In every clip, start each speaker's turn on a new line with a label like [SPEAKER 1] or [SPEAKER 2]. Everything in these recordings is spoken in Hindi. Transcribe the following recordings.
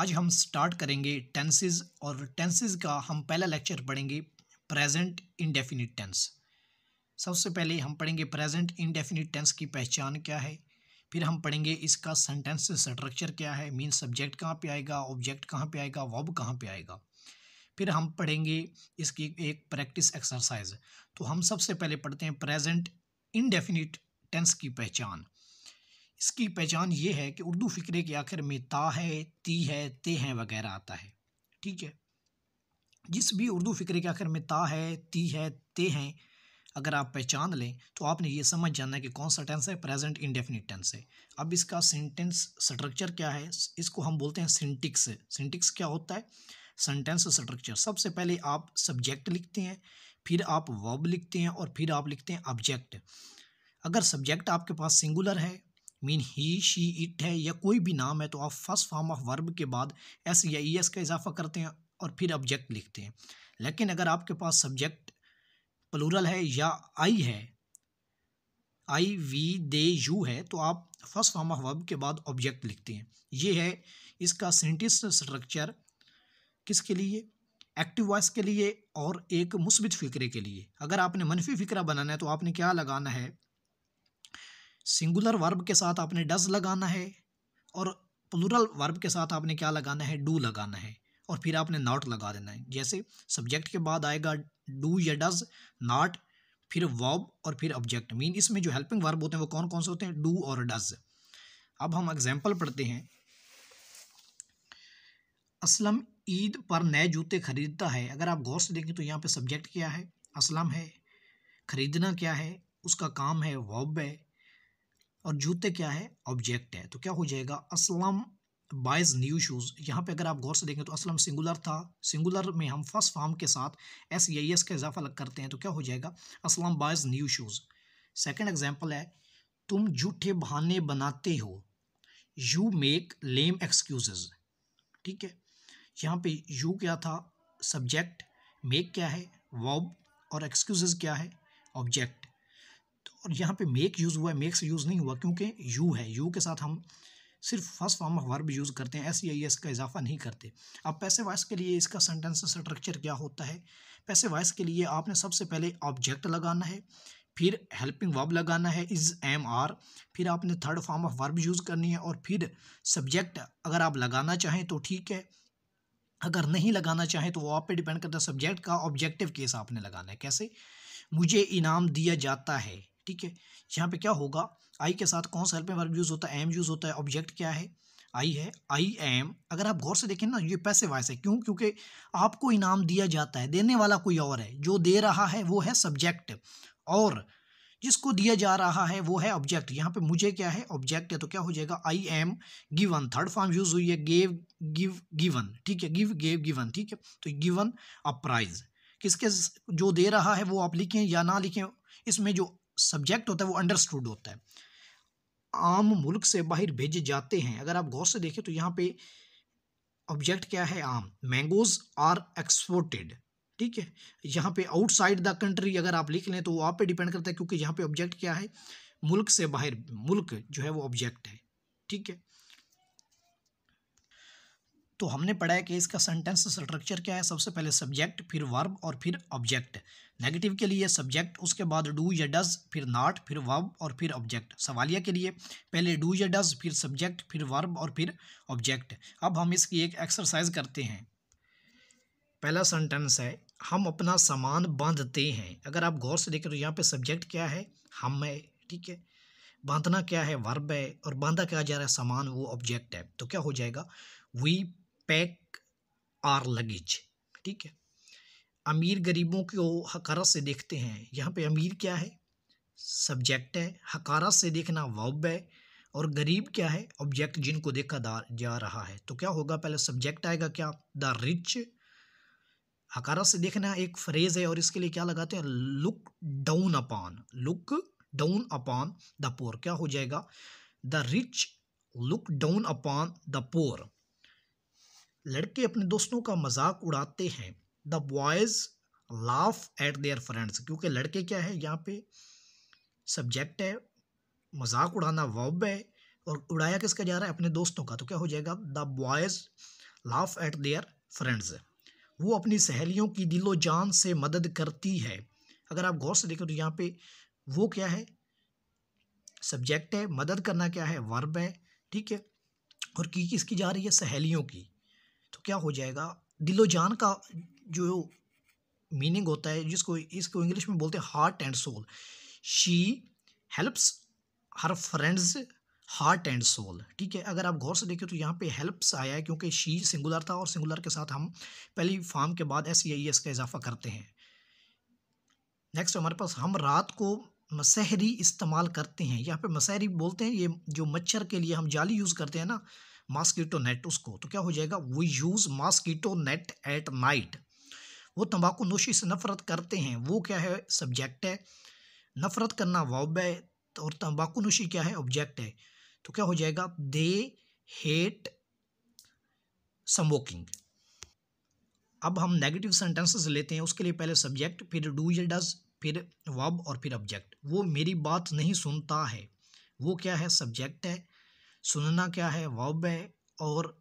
[SPEAKER 1] आज हम स्टार्ट करेंगे टेंसेज और टेंसेज का हम पहला लेक्चर पढ़ेंगे प्रेजेंट इनडेफिनिट टेंस सबसे पहले हम पढ़ेंगे प्रेजेंट इनडेफिनिट टेंस की पहचान क्या है फिर हम पढ़ेंगे इसका सेंटेंस स्ट्रक्चर क्या है मीन सब्जेक्ट कहाँ पे आएगा ऑब्जेक्ट कहाँ पे आएगा वॉब कहाँ पे आएगा फिर हम पढ़ेंगे इसकी एक प्रैक्टिस एक्सरसाइज तो हम सबसे पहले पढ़ते हैं प्रेजेंट इनडेफिनिट टेंस की पहचान इसकी पहचान ये है कि उर्दू फ़िक्रे के आखिर में ता है ती है ते हैं वगैरह आता है ठीक है जिस भी उर्दू फ़िक्रे के आखिर में ता है ती है ते हैं अगर आप पहचान लें तो आपने ये समझ जाना है कि कौन सा टेंस है प्रेजेंट इंडेफिनिट टेंस है अब इसका सेंटेंस स्ट्रक्चर क्या है इसको हम बोलते हैं सिंटिक्स सिंटिक्स क्या होता है सेंटेंस स्ट्रक्चर सबसे पहले आप सब्जेक्ट लिखते हैं फिर आप वर्ब लिखते हैं और फिर आप लिखते हैं ऑब्जेक्ट अगर सब्जेक्ट आपके पास सिंगुलर है मीन ही शी इट है या कोई भी नाम है तो आप फर्स्ट फॉर्म ऑफ वर्ब के बाद एस या ई e एस का इजाफा करते हैं और फिर ऑब्जेक्ट लिखते हैं लेकिन अगर आपके पास सब्जेक्ट प्लूरल है या आई है आई वी दे यू है तो आप फर्स्ट फॉर्म ऑफ वर्ब के बाद ऑब्जेक्ट लिखते हैं ये है इसका सेंटिस स्ट्रक्चर किसके लिए एक्टिव वॉइस के लिए और एक मुस्बित फ़िक्रे के लिए अगर आपने मनफी फ़िक्रा बनाना है तो आपने क्या लगाना है सिंगुलर वर्ब के साथ आपने डज लगाना है और प्लूरल वर्ब के साथ आपने क्या लगाना है डू लगाना है और फिर आपने नॉट लगा देना है जैसे सब्जेक्ट के बाद आएगा डू या डज नॉट फिर वॉब और फिर ऑब्जेक्ट मीन इसमें जो हेल्पिंग वर्ब होते हैं वो कौन कौन से होते हैं डू और डज अब हम एग्जाम्पल पढ़ते हैं असलम ईद पर नए जूते खरीदता है अगर आप गौर से देखें तो यहाँ पे सब्जेक्ट क्या है असलम है खरीदना क्या है उसका काम है वॉब है और जूते क्या है ऑब्जेक्ट है तो क्या हो जाएगा असलम बाइज न्यू शूज़ यहाँ पे अगर आप गौर से देखें तो असलम सिंगुलर था सिंगुलर में हम फर्स्ट फॉर्म के साथ एस ई एस का इजाफा लग करते हैं तो क्या हो जाएगा Aslam buys new shoes second example है तुम झूठे बहाने बनाते हो यू मेक लेम एक्सक्यूज ठीक है यहाँ पे यू क्या था सब्जेक्ट मेक क्या है वॉब और एक्सक्यूजेज क्या है ऑब्जेक्ट तो और यहाँ पे मेक यूज़ हुआ है मेक से यूज़ नहीं हुआ क्योंकि यू है यू के साथ हम सिर्फ first form of verb use करते हैं एस या एस का इजाफा नहीं करते अब पैसे वाइस के लिए इसका सेंटेंस स्ट्रक्चर क्या होता है पैसे वाइस के लिए आपने सबसे पहले ऑब्जेक्ट लगाना है फिर हेल्पिंग वर्ब लगाना है इज़ एम आर फिर आपने third form of verb use करनी है और फिर सब्जेक्ट अगर आप लगाना चाहें तो ठीक है अगर नहीं लगाना चाहें तो वो आप पे डिपेंड करता है सब्जेक्ट का ऑब्जेक्टिव केस आपने लगाना है कैसे मुझे इनाम दिया जाता है ठीक है यहाँ पे क्या होगा आई के साथ कौन सा हेल्प वर्ब यूज़ होता है एम यूज़ होता है ऑब्जेक्ट क्या है आई है आई एम अगर आप गौर से देखें ना ये पैसे वायस है क्यों क्योंकि आपको इनाम दिया जाता है देने वाला कोई और है जो दे रहा है वो है सब्जेक्ट और जिसको दिया जा रहा है वो है ऑब्जेक्ट यहाँ पे मुझे क्या है ऑब्जेक्ट है तो क्या हो जाएगा I am given third form use हुई है गेव गिव गिवन ठीक है गिव गेव गिवन ठीक है तो गिवन अ प्राइज़ किसके जो दे रहा है वो आप लिखें या ना लिखें इसमें जो सब्जेक्ट होता है वो अंडरस्टूड होता है आम मुल्क से बाहर भेजे जाते हैं अगर आप गौर से देखें तो यहाँ पे ऑब्जेक्ट क्या है आम मैंगोज आर एक्सपोर्टेड ठीक है यहाँ पे आउटसाइड द कंट्री अगर आप लिख लें तो वो आप पे डिपेंड करता है क्योंकि यहाँ पे ऑब्जेक्ट क्या है मुल्क से बाहर मुल्क जो है वो ऑब्जेक्ट है ठीक है तो हमने पढ़ा है कि इसका सेंटेंस स्ट्रक्चर क्या है सबसे पहले सब्जेक्ट फिर वर्ब और फिर ऑब्जेक्ट नेगेटिव के लिए सब्जेक्ट उसके बाद डू या डज फिर नाट फिर वर्ब और फिर ऑब्जेक्ट सवालिया के लिए पहले डू या डज फिर सब्जेक्ट फिर वर्ब और फिर ऑब्जेक्ट अब हम इसकी एक एक्सरसाइज करते हैं पहला सेंटेंस है हम अपना सामान बांधते हैं अगर आप गौर से देखें तो यहाँ पे सब्जेक्ट क्या है हम है ठीक है बांधना क्या है वर्ब है और बांधा क्या जा रहा है सामान वो ऑब्जेक्ट है तो क्या हो जाएगा वी पैक आर लगेज ठीक है अमीर गरीबों को हकारा से देखते हैं यहाँ पे अमीर क्या है सब्जेक्ट है हकारा से देखना वब है और गरीब क्या है ऑब्जेक्ट जिनको देखा जा रहा है तो क्या होगा पहले सब्जेक्ट आएगा क्या द रिच हकारत से देखना एक फ्रेज है और इसके लिए क्या लगाते हैं look down upon look down upon the poor क्या हो जाएगा the rich look down upon the poor लड़के अपने दोस्तों का मजाक उड़ाते हैं the boys laugh at their friends क्योंकि लड़के क्या है यहाँ पे सब्जेक्ट है मजाक उड़ाना वॉब है और उड़ाया किसका जा रहा है अपने दोस्तों का तो क्या हो जाएगा the boys laugh at their friends वो अपनी सहेलियों की दिलो जान से मदद करती है अगर आप गौर से देखें तो यहाँ पे वो क्या है सब्जेक्ट है मदद करना क्या है वर्ब है ठीक है और की किसकी जा रही है सहेलियों की तो क्या हो जाएगा दिलो जान का जो मीनिंग होता है जिसको इसको इंग्लिश में बोलते हैं heart and soul she helps her friends heart and soul ठीक है अगर आप गौर से देखें तो यहाँ पे हेल्प्स आया है क्योंकि शी सिंगुलर था और सिंगुलर के साथ हम पहली फार्म के बाद एस आई एस का इजाफा करते हैं नेक्स्ट हमारे पास हम रात को मसहरी इस्तेमाल करते हैं यहाँ पे मसहरी बोलते हैं ये जो मच्छर के लिए हम जाली यूज़ करते हैं ना मास्कीटो नेट उसको तो क्या हो जाएगा we use mosquito net at night वो तंबाकू नोशी से नफरत करते हैं वो क्या है सब्जेक्ट है नफरत करना वाब है और तंबाकू नोशी क्या है ऑब्जेक्ट है तो क्या हो जाएगा दे हेट समोकिंग अब हम नेगेटिव सेंटेंसेस लेते हैं उसके लिए पहले सब्जेक्ट फिर डू या डज फिर वब और फिर ऑब्जेक्ट वो मेरी बात नहीं सुनता है वो क्या है सब्जेक्ट है सुनना क्या है वब है और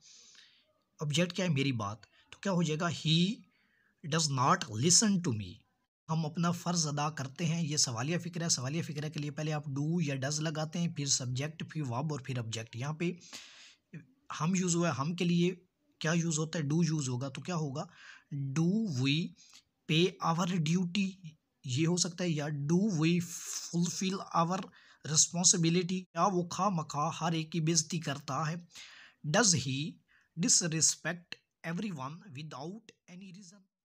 [SPEAKER 1] ऑब्जेक्ट क्या है मेरी बात तो क्या हो जाएगा he does not listen to me हम अपना फ़र्ज़ अदा करते हैं ये सवालिया फ़िक्र है सवालिया फ़िक्र के लिए पहले आप डू या डज़ लगाते हैं फिर सब्जेक्ट फिर वब और फिर ऑब्जेक्ट यहाँ पे हम यूज़ हुआ है हम के लिए क्या यूज़ होता है डू यूज़ होगा तो क्या होगा do we pay our duty ये हो सकता है या do we fulfil our responsibility या वो खा मखा हर एक की बेजती करता है does he disrespect everyone without any reason